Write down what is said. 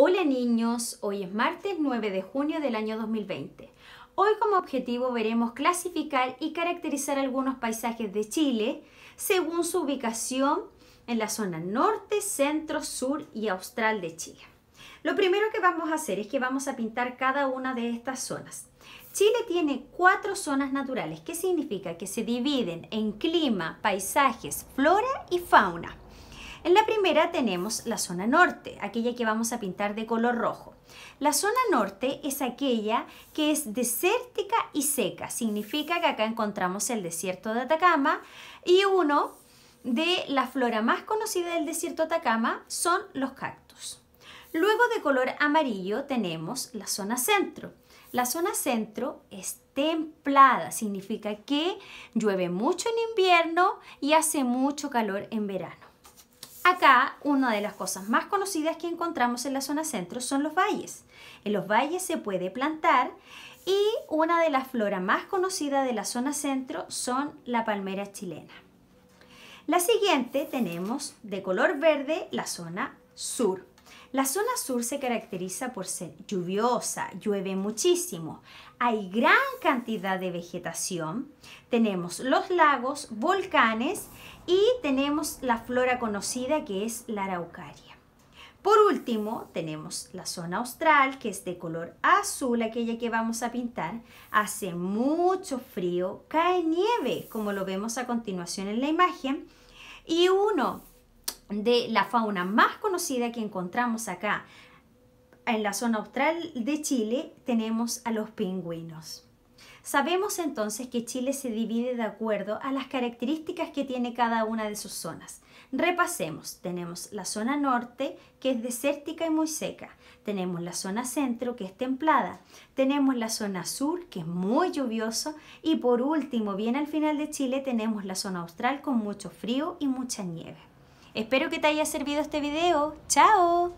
Hola niños, hoy es martes 9 de junio del año 2020. Hoy como objetivo veremos clasificar y caracterizar algunos paisajes de Chile según su ubicación en la zona norte, centro, sur y austral de Chile. Lo primero que vamos a hacer es que vamos a pintar cada una de estas zonas. Chile tiene cuatro zonas naturales, que significa que se dividen en clima, paisajes, flora y fauna. En la primera tenemos la zona norte, aquella que vamos a pintar de color rojo. La zona norte es aquella que es desértica y seca. Significa que acá encontramos el desierto de Atacama y uno de la flora más conocida del desierto de Atacama son los cactus. Luego de color amarillo tenemos la zona centro. La zona centro es templada, significa que llueve mucho en invierno y hace mucho calor en verano. Acá, una de las cosas más conocidas que encontramos en la zona centro son los valles. En los valles se puede plantar y una de las floras más conocidas de la zona centro son la palmera chilena. La siguiente tenemos de color verde la zona sur. La zona sur se caracteriza por ser lluviosa, llueve muchísimo, hay gran cantidad de vegetación, tenemos los lagos, volcanes y tenemos la flora conocida que es la araucaria. Por último, tenemos la zona austral, que es de color azul, aquella que vamos a pintar. Hace mucho frío, cae nieve, como lo vemos a continuación en la imagen. Y uno de la fauna más conocida que encontramos acá en la zona austral de Chile tenemos a los pingüinos. Sabemos entonces que Chile se divide de acuerdo a las características que tiene cada una de sus zonas. Repasemos, tenemos la zona norte que es desértica y muy seca, tenemos la zona centro que es templada, tenemos la zona sur que es muy lluvioso y por último, bien al final de Chile tenemos la zona austral con mucho frío y mucha nieve. Espero que te haya servido este video. ¡Chao!